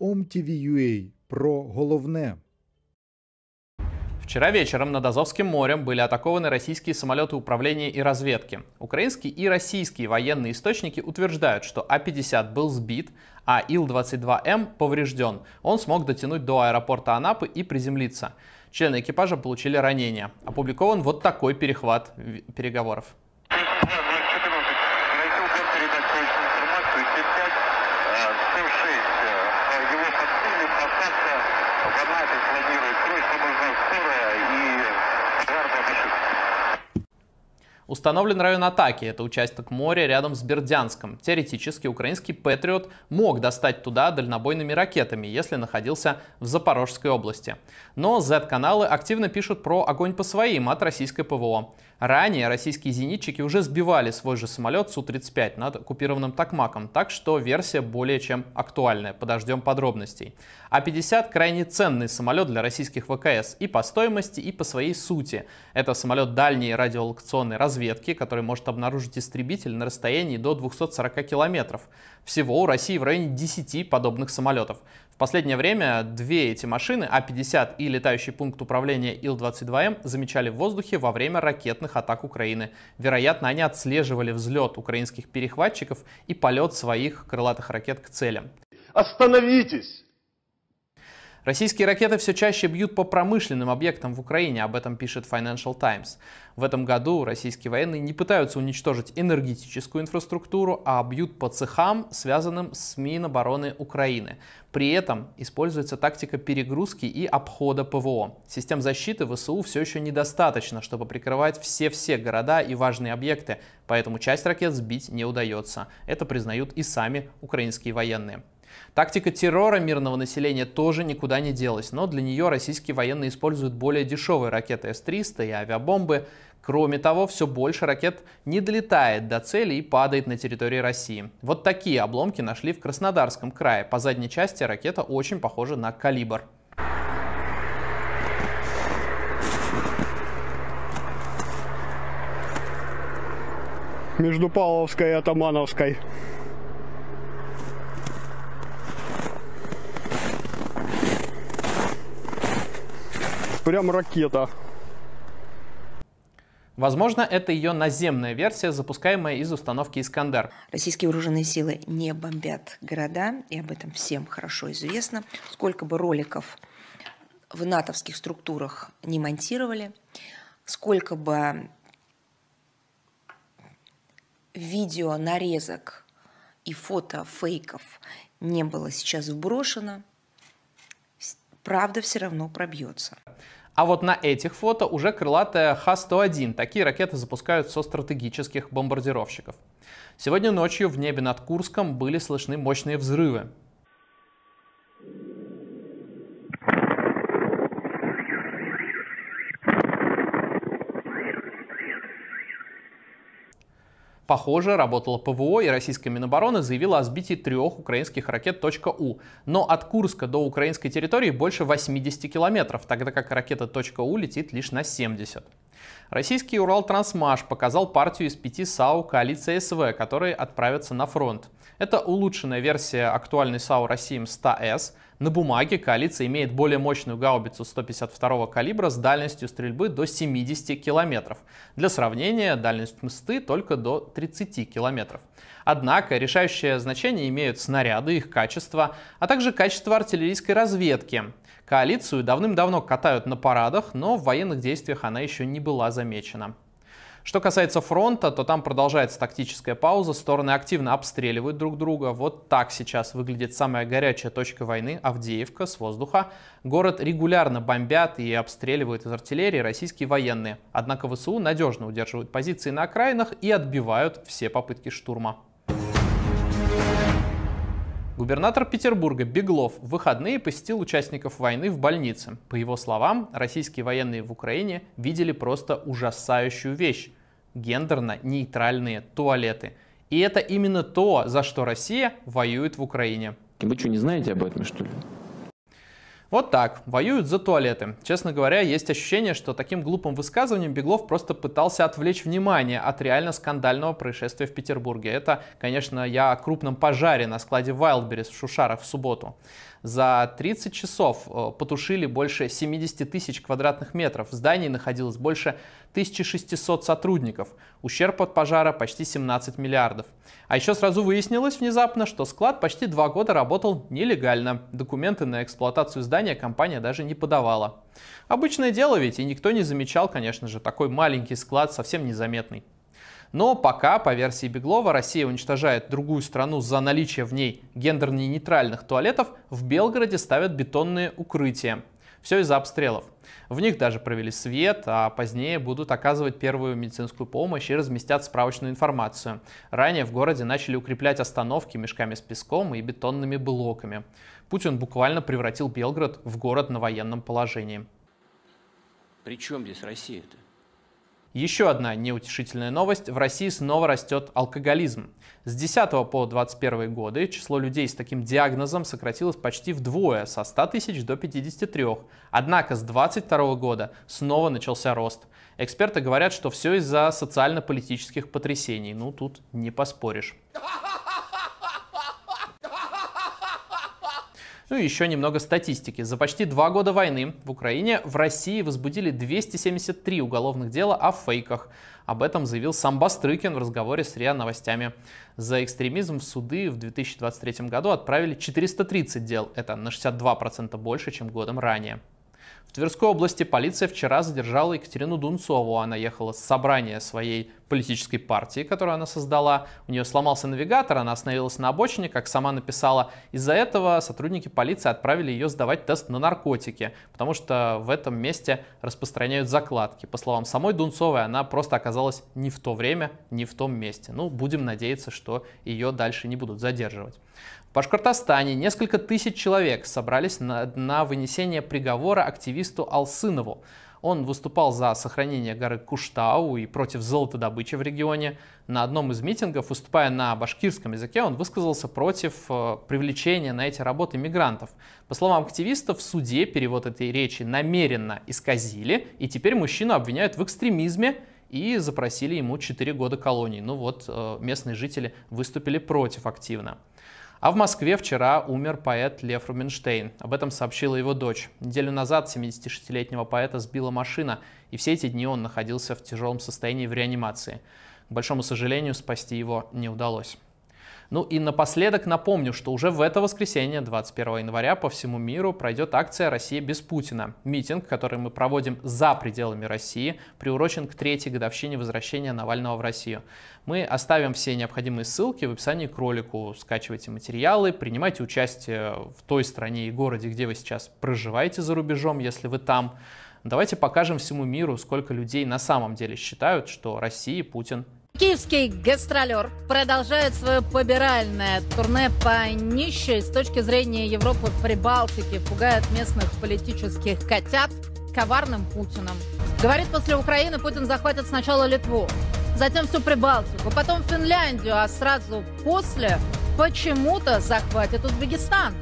OMTV.ua про головне. Вчера вечером над Азовским морем были атакованы российские самолеты управления и разведки. Украинские и российские военные источники утверждают, что А-50 был сбит, а Ил-22М эм поврежден. Он смог дотянуть до аэропорта Анапы и приземлиться. Члены экипажа получили ранения. Опубликован вот такой перехват переговоров. Одна это планирует, срочно нужна скорая и пожарная машина. Установлен район атаки, это участок моря рядом с Бердянском. Теоретически украинский «Патриот» мог достать туда дальнобойными ракетами, если находился в Запорожской области. Но Z-каналы активно пишут про огонь по своим от российской ПВО. Ранее российские зенитчики уже сбивали свой же самолет Су-35 над оккупированным такмаком, так что версия более чем актуальная. Подождем подробностей. А-50 крайне ценный самолет для российских ВКС и по стоимости, и по своей сути. Это самолет дальней радиолокационной разведки разведки, который может обнаружить истребитель на расстоянии до 240 километров. Всего у России в районе 10 подобных самолетов. В последнее время две эти машины, А-50 и летающий пункт управления Ил-22М, замечали в воздухе во время ракетных атак Украины. Вероятно, они отслеживали взлет украинских перехватчиков и полет своих крылатых ракет к целям. Остановитесь! Российские ракеты все чаще бьют по промышленным объектам в Украине, об этом пишет Financial Times. В этом году российские военные не пытаются уничтожить энергетическую инфраструктуру, а бьют по цехам, связанным с Минобороны Украины. При этом используется тактика перегрузки и обхода ПВО. Систем защиты ВСУ все еще недостаточно, чтобы прикрывать все-все города и важные объекты, поэтому часть ракет сбить не удается. Это признают и сами украинские военные. Тактика террора мирного населения тоже никуда не делась, но для нее российские военные используют более дешевые ракеты С-300 и авиабомбы. Кроме того, все больше ракет не долетает до цели и падает на территории России. Вот такие обломки нашли в Краснодарском крае. По задней части ракета очень похожа на «Калибр». между Павловской и Атамановской. Прям ракета. Возможно, это ее наземная версия, запускаемая из установки «Искандер». Российские вооруженные силы не бомбят города, и об этом всем хорошо известно. Сколько бы роликов в натовских структурах не монтировали, сколько бы видео, нарезок и фото фейков не было сейчас вброшено, правда все равно пробьется. А вот на этих фото уже крылатая Х-101. Такие ракеты запускают со стратегических бомбардировщиков. Сегодня ночью в небе над Курском были слышны мощные взрывы. Похоже, работало ПВО, и российская Минобороны заявила о сбитии трех украинских ракет .у. Но от Курска до украинской территории больше 80 километров, тогда как ракета .у летит лишь на 70. Российский Уралтрансмаш показал партию из пяти САУ коалиции СВ, которые отправятся на фронт. Это улучшенная версия актуальной САУ России м 100С. На бумаге коалиция имеет более мощную гаубицу 152 калибра с дальностью стрельбы до 70 километров. Для сравнения, дальность мсты только до 30 километров. Однако решающее значение имеют снаряды, их качество, а также качество артиллерийской разведки. Коалицию давным-давно катают на парадах, но в военных действиях она еще не была замечено. Что касается фронта, то там продолжается тактическая пауза, стороны активно обстреливают друг друга. Вот так сейчас выглядит самая горячая точка войны – Авдеевка с воздуха. Город регулярно бомбят и обстреливают из артиллерии российские военные. Однако ВСУ надежно удерживают позиции на окраинах и отбивают все попытки штурма. Губернатор Петербурга Беглов в выходные посетил участников войны в больнице. По его словам, российские военные в Украине видели просто ужасающую вещь – гендерно-нейтральные туалеты. И это именно то, за что Россия воюет в Украине. Вы что, не знаете об этом, что ли? Вот так, воюют за туалеты. Честно говоря, есть ощущение, что таким глупым высказыванием Беглов просто пытался отвлечь внимание от реально скандального происшествия в Петербурге. Это, конечно, я о крупном пожаре на складе Wildberries в Шушарах в субботу. За 30 часов э, потушили больше 70 тысяч квадратных метров. В здании находилось больше 1600 сотрудников. Ущерб от пожара почти 17 миллиардов. А еще сразу выяснилось внезапно, что склад почти два года работал нелегально. Документы на эксплуатацию здания компания даже не подавала. Обычное дело ведь, и никто не замечал, конечно же, такой маленький склад, совсем незаметный. Но пока, по версии Беглова, Россия уничтожает другую страну за наличие в ней гендерно-нейтральных туалетов, в Белгороде ставят бетонные укрытия. Все из-за обстрелов. В них даже провели свет, а позднее будут оказывать первую медицинскую помощь и разместят справочную информацию. Ранее в городе начали укреплять остановки мешками с песком и бетонными блоками. Путин буквально превратил Белгород в город на военном положении. При чем здесь Россия-то? Еще одна неутешительная новость. В России снова растет алкоголизм. С 10 по 21 годы число людей с таким диагнозом сократилось почти вдвое, со 100 тысяч до 53. Однако с 22 года снова начался рост. Эксперты говорят, что все из-за социально-политических потрясений. Ну, тут не поспоришь. Ну и еще немного статистики. За почти два года войны в Украине в России возбудили 273 уголовных дела о фейках. Об этом заявил сам Бастрыкин в разговоре с РИА Новостями. За экстремизм в суды в 2023 году отправили 430 дел. Это на 62% больше, чем годом ранее. В Тверской области полиция вчера задержала Екатерину Дунцову. Она ехала с собрания своей политической партии, которую она создала. У нее сломался навигатор, она остановилась на обочине, как сама написала. Из-за этого сотрудники полиции отправили ее сдавать тест на наркотики, потому что в этом месте распространяют закладки. По словам самой Дунцовой, она просто оказалась не в то время, не в том месте. Ну, будем надеяться, что ее дальше не будут задерживать. В Башкортостане несколько тысяч человек собрались на, на вынесение приговора активисту Алсынову. Он выступал за сохранение горы Куштау и против золотодобычи в регионе. На одном из митингов, выступая на башкирском языке, он высказался против э, привлечения на эти работы мигрантов. По словам активистов, в суде перевод этой речи намеренно исказили, и теперь мужчину обвиняют в экстремизме и запросили ему 4 года колонии. Ну вот, э, местные жители выступили против активно. А в Москве вчера умер поэт Лев Рубинштейн. Об этом сообщила его дочь. Неделю назад 76-летнего поэта сбила машина, и все эти дни он находился в тяжелом состоянии в реанимации. К большому сожалению, спасти его не удалось. Ну и напоследок напомню, что уже в это воскресенье, 21 января, по всему миру пройдет акция «Россия без Путина». Митинг, который мы проводим за пределами России, приурочен к третьей годовщине возвращения Навального в Россию. Мы оставим все необходимые ссылки в описании к ролику. Скачивайте материалы, принимайте участие в той стране и городе, где вы сейчас проживаете за рубежом, если вы там. Давайте покажем всему миру, сколько людей на самом деле считают, что Россия и Путин Киевский гастролер продолжает свое побиральное турне по нищей с точки зрения Европы Прибалтики, пугает местных политических котят коварным Путиным. Говорит, после Украины Путин захватит сначала Литву, затем всю Прибалтику, потом Финляндию, а сразу после почему-то захватит Узбекистан.